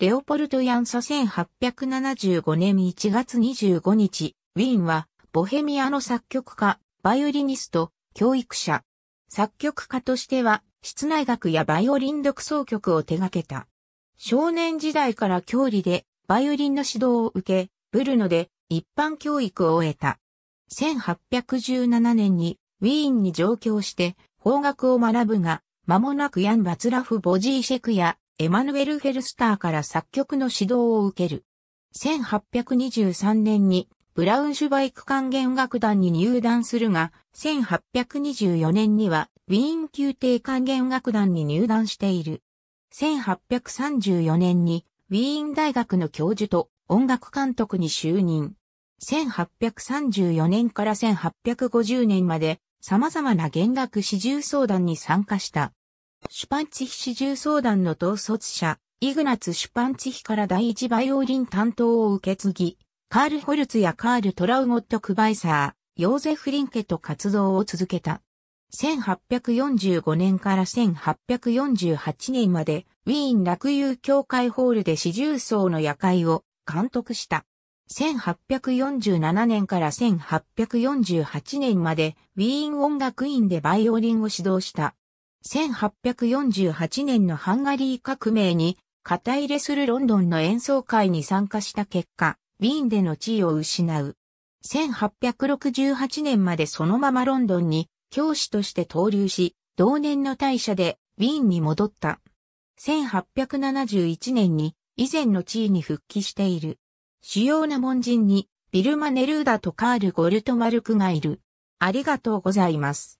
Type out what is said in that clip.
レオポルト・ヤンサ1875年1月25日、ウィーンは、ボヘミアの作曲家、バイオリニスト、教育者。作曲家としては、室内楽やバイオリン独奏曲を手掛けた。少年時代から教理で、バイオリンの指導を受け、ブルノで一般教育を終えた。1817年にウィーンに上京して、法学を学ぶが、間もなくヤン・バツラフ・ボジーシェクやエマヌエル・フェルスターから作曲の指導を受ける。1823年にブラウンシュバイク管弦楽団に入団するが、1824年にはウィーン宮廷管弦楽団に入団している。1834年にウィーン大学の教授と音楽監督に就任。1834年から1850年まで様々な弦楽四重相談に参加した。シュパンツヒ四重相談の統率者、イグナツ・シュパンツヒから第一バイオリン担当を受け継ぎ、カール・ホルツやカール・トラウゴット・クバイサー、ヨーゼフ・リンケと活動を続けた。1845年から1848年まで、ウィーン落遊協会ホールで四重層の夜会を監督した。1847年から1848年まで、ウィーン音楽院でバイオリンを指導した。1848年のハンガリー革命に肩入れするロンドンの演奏会に参加した結果、ウィーンでの地位を失う。1868年までそのままロンドンに教師として登留し、同年の大社でウィーンに戻った。1871年に以前の地位に復帰している。主要な門人にビルマ・ネルーダとカール・ゴルトマルクがいる。ありがとうございます。